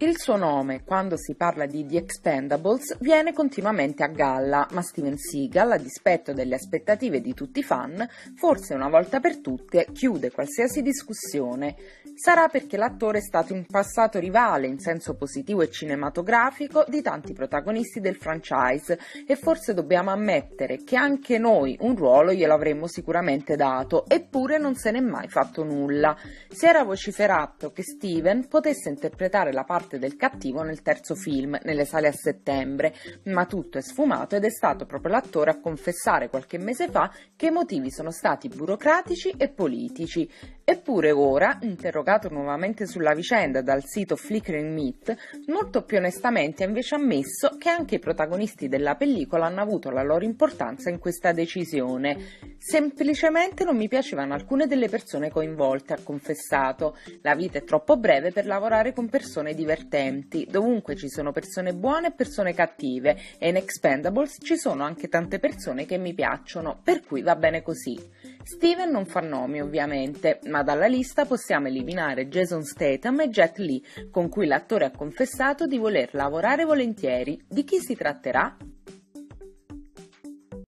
Il suo nome, quando si parla di The Expendables, viene continuamente a galla, ma Steven Seagal, a dispetto delle aspettative di tutti i fan, forse una volta per tutte chiude qualsiasi discussione. Sarà perché l'attore è stato un passato rivale in senso positivo e cinematografico di tanti protagonisti del franchise e forse dobbiamo ammettere che anche noi un ruolo glielo avremmo sicuramente dato, eppure non se n'è mai fatto nulla. Si era vociferato che Steven potesse interpretare la parte parte del cattivo nel terzo film, nelle sale a settembre, ma tutto è sfumato ed è stato proprio l'attore a confessare qualche mese fa che i motivi sono stati burocratici e politici Eppure ora, interrogato nuovamente sulla vicenda dal sito Flickering Meet, molto più onestamente ha invece ammesso che anche i protagonisti della pellicola hanno avuto la loro importanza in questa decisione. Semplicemente non mi piacevano alcune delle persone coinvolte, ha confessato. La vita è troppo breve per lavorare con persone divertenti. Dovunque ci sono persone buone e persone cattive e in Expendables ci sono anche tante persone che mi piacciono, per cui va bene così. Steven non fa nomi ovviamente, ma ma dalla lista possiamo eliminare Jason Statham e Jet Li, con cui l'attore ha confessato di voler lavorare volentieri. Di chi si tratterà?